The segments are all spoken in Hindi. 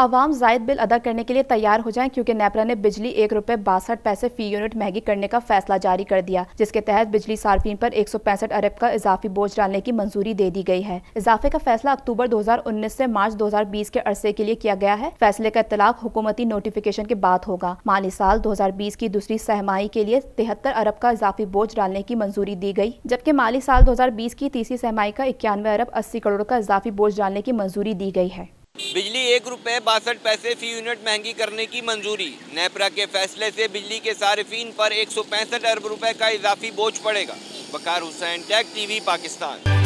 आवाम जायद बिल अदा करने के लिए तैयार हो जाएं क्योंकि नेपरा ने बिजली एक रुपए बासठ पैसे फी यूनिट महंगी करने का फैसला जारी कर दिया जिसके तहत बिजली सार्फिन पर एक सौ पैंसठ अरब का इजाफी बोझ डालने की मंजूरी दे दी गई है इजाफे का फैसला अक्टूबर दो हजार उन्नीस ऐसी मार्च दो हजार बीस के अरसे के लिए किया गया है फैसले का इतलाक हुकूमती नोटिफिकेशन के बाद होगा माली साल दो हजार बीस की दूसरी सहमाही के लिए तिहत्तर अरब का इजाफी बोझ डालने की मंजूरी दी गई जबकि माली साल दो हजार बीस की तीसरी सहमाही का इक्यानवे अरब अस्सी करोड़ का इजाफी बोझ डालने की मंजूरी दी गई है बिजली एक रुपये बासठ पैसे फी यूनिट महंगी करने की मंजूरी नेपरा के फैसले से बिजली के सार्फिन पर एक अरब रुपए का इजाफी बोझ पड़ेगा बकार हुसैन टैग टीवी पाकिस्तान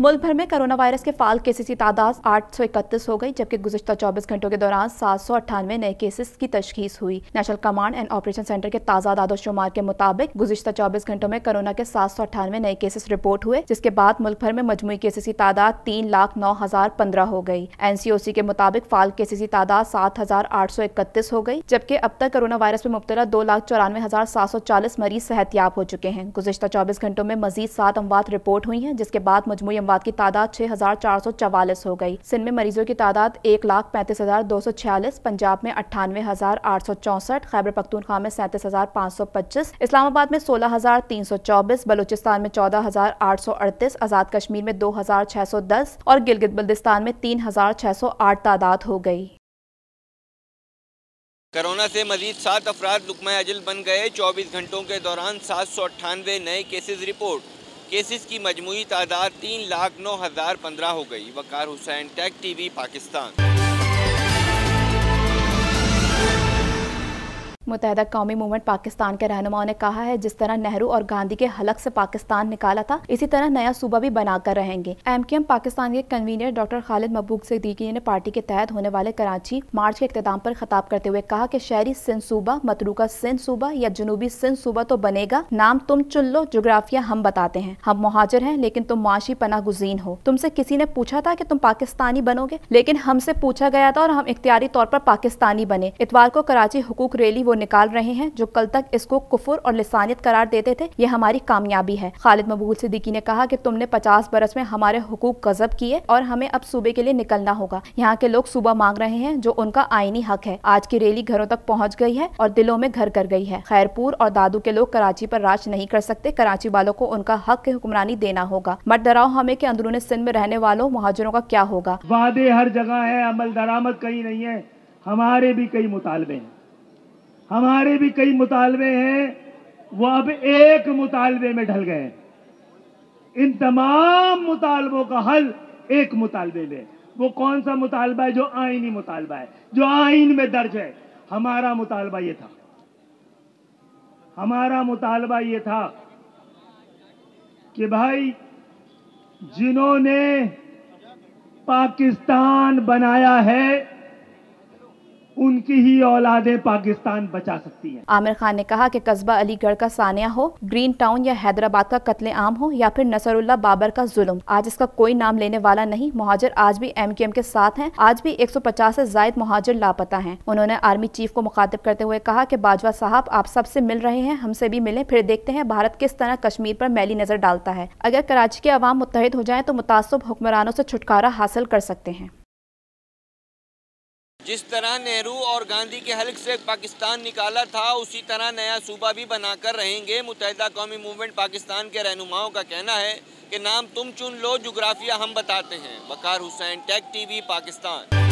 मुल्क भर में कोरोना वायरस के फाल केसेस की तादाद आठ सौ इकतीस हो गई जबकि गुजशत चौबीस घंटों के दौरान सात सौ अट्ठानवे नए केसेस की तशखीस हुई national command and operation centre के ताज़ा दादोशुमार के मुताबिक गुजशत चौबीस घंटों में कोरोना के सात सौ अठानवे नए केसेस रिपोर्ट हुए जिसके बाद मुल्क भर में मजमू केसेस की तादाद तीन लाख नौ हजार पंद्रह हो गई एन सी ओ सी के मुताबिक फाल केसेस की तादाद सात हजार आठ सौ इकतीस हो गई जबकि अब तक कोरोना वायरस में मुबतला दो लाख चौरानवे हजार सात सौ चालीस मरीज सेहतियाब हो चुके हैं गुजशत चौबीस घंटों में मजीद सात अमवात रिपोर्ट हुई है जिसके बाद मजमू मौत की तादाद छह हजार चार सौ चवालीस हो गई सिंध में मरीजों की तादाद एक लाख पैंतीस हजार दो सौ छियालीस पंजाब में अट्ठानवे हजार आठ सौ चौंसठ खैबर पख्तूनखा में सैंतीस हजार पाँच सौ पच्चीस इस्लामाबाद में सोलह हजार तीन सौ चौबीस बलूचिस्तान में चौदह हजार आठ सौ अड़तीस आज़ाद कश्मीर में दो हजार छह सौ दस और गिलगित बल्दिस्तान में तीन हजार छह सौ आठ तादाद हो गई कोरोना से मजीद सात अफराद लुकमा अजल बन गए चौबीस घंटों के दौरान सात सौ अट्ठानवे नए केसेज रिपोर्ट केसेस की मजमू तादाद तीन लाख नौ हज़ार पंद्रह हो गई Waqar Hussain T TV Pakistan Muttahida Qaumi movement Pakistan के रहनुमाओं ने कहा है जिस तरह नेहरू और गांधी के हलक से पाकिस्तान निकाला था इसी तरह नया सूबा भी बनाकर रहेंगे एम के एम पाकिस्तान के कन्वीनर डॉक्टर खालिद मबूक सिद्दीकी ने पार्टी के तहत होने वाले कराची मार्च के इख्ताम पर खताब करते हुए कहा की शहरी सिंध सूबा मतरूका सिंध सूबा या जनूबी सिंध सूबा तो बनेगा नाम तुम चुन लो जोग्राफिया हम बताते हैं हम मुहाजिर हैं लेकिन तुम माशी पना गुजीन हो तुमसे किसी ने पूछा था कि तुम पाकिस्तानी बनोगे लेकिन हमसे पूछा गया था और हम इख्तियारी तौर पर पाकिस्तानी बने इतवार को कराची हुकूक रैली निकाल रहे हैं जो कल तक इसको कुफुर और लसानियत करार देते थे ये हमारी कामयाबी है खालिद मबूल सिद्दीकी ने कहा कि तुमने पचास बरस में हमारे हुकूक गजब किए और हमें अब सूबे के लिए निकलना होगा यहाँ के लोग सूबा मांग रहे हैं जो उनका आईनी हक है आज की रैली घरों तक पहुँच गई है और दिलों में घर कर गई है खैरपुर और दादू के लोग कराची पर राज नहीं कर सकते कराची वालों को उनका हक हुक्मरानी देना होगा मत डराओ हमें के अंदरूनी सिंध में रहने वालों महाजरों का क्या होगा वादे हर जगह है अमल दरामद कहीं नहीं है हमारे भी कई मुतालबे हैं हमारे भी कई मुतालबे हैं वो अब एक मुतालबे में ढल गए इन तमाम मुतालबों का हल एक मुतालबे में वो कौन सा मुतालबा है जो आइनी मुतालबा है जो आइन में दर्ज है हमारा मुतालबा ये था हमारा मुतालबा ये था कि भाई जिन्होंने पाकिस्तान बनाया है उनकी ही औलादें पाकिस्तान बचा सकती हैं। आमिर खान ने कहा कि कस्बा अलीगढ़ का सानिया हो ग्रीन टाउन या हैदराबाद का कत्ले आम हो या फिर नसरुल्ला बाबर का जुल्म आज इसका कोई नाम लेने वाला नहीं महाजर आज भी एम के साथ हैं आज भी 150 से जायद महाजर लापता हैं उन्होंने आर्मी चीफ को मुखातिब करते हुए कहा की बाजवा साहब आप सबसे मिल रहे हैं हमसे भी मिले फिर देखते हैं भारत किस तरह कश्मीर आरोप मैली नजर डालता है अगर कराची के अवाम मुतहद हो जाए तो मुतासब हुक्मरानों से छुटकारा हासिल कर सकते हैं जिस तरह नेहरू और गांधी के हल्क से पाकिस्तान निकाला था उसी तरह नया सूबा भी बनाकर रहेंगे मुतहदा कौमी मूवमेंट पाकिस्तान के रहनुमाओं का कहना है कि नाम तुम चुन लो जुग्राफिया हम बताते हैं Waqar Hussain take TV Pakistan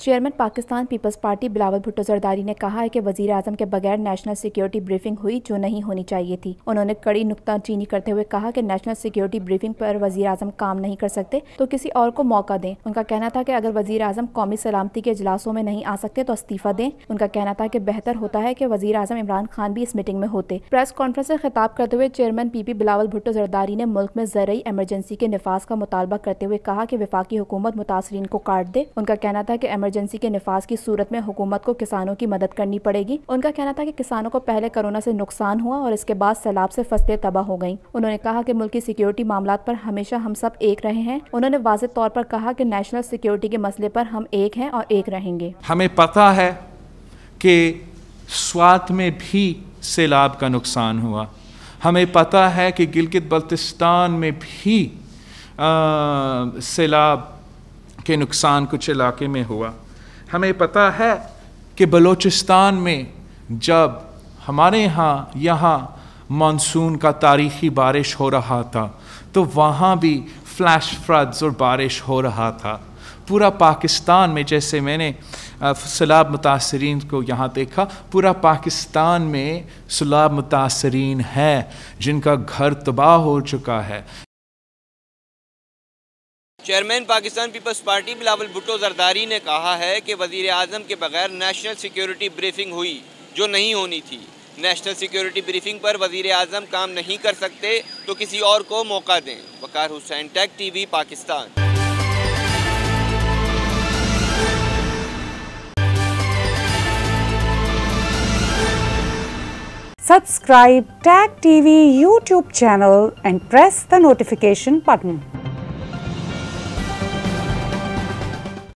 chairman Pakistan peoples party Bilawal Bhutto Zardari ने कहा है कि वजीर आजम के बगैर नेशनल सिक्योरिटी ब्रीफिंग हुई जो नहीं होनी चाहिए थी उन्होंने कड़ी चीनी करते हुए कहा कि नेशनल सिक्योरिटी ब्रीफिंग पर वजीर आजम काम नहीं कर सकते तो किसी और को मौका दें उनका कहना था कि अगर वजीर आजम कौमी सलामती के इजलासों में नहीं आ सकते तो इस्तीफा दें उनका कहना था कि बेहतर होता है कि वजीर आजम इमरान खान भी इस मीटिंग में होते प्रेस कॉन्फ्रेंस में खिताब करते हुए चेयरमैन पी बिलावल भुट्टो जरदारी ने मुल्क में जरिए एमरजेंसी के नफाज का मुतालबा करते हुए कहा कि विफाकी हुकूमत मुतासरीन को काट दे उनका कहना था कि इमरजेंसी के नफाज की सूरत में हुकूमत को किसानों की मदद करनी पड़ेगी उनका कहना था कि किसानों को पहले कोरोना से नुकसान हुआ और इसके बाद सैलाब से फसलें तबाह हो गई उन्होंने कहा कि मुल्क की सिक्योरिटी मामला पर हमेशा हम सब एक रहे हैं उन्होंने वाज तौर पर कहा कि नेशनल सिक्योरिटी के मसले पर हम एक हैं और एक रहेंगे हमें पता है कि स्वात में भी सैलाब का नुकसान हुआ हमें पता है कि गिलगित बल्तिस्तान में भी सैलाब के नुकसान कुछ इलाके में हुआ हमें पता है कि बलूचिस्तान में जब हमारे यहाँ यहाँ मानसून का तारीखी बारिश हो रहा था तो वहाँ भी फ्लैश फ्लड्स और बारिश हो रहा था पूरा पाकिस्तान में जैसे मैंने सैलाब मुतासरीन को यहाँ देखा पूरा पाकिस्तान में सैलाब मुतासरीन है जिनका घर तबाह हो चुका है chairman Pakistan peoples party Bilawal Bhutto Zardari ने कहा है कि वजीर अजम के बगैर नेशनल सिक्योरिटी ब्रीफिंग हुई जो नहीं होनी थी नेशनल सिक्योरिटी ब्रीफिंग पर वजीर अजम काम नहीं कर सकते तो किसी और को मौका दें Waqar Hussain take TV Pakistan Subscribe Tag TV YouTube channel and press the notification button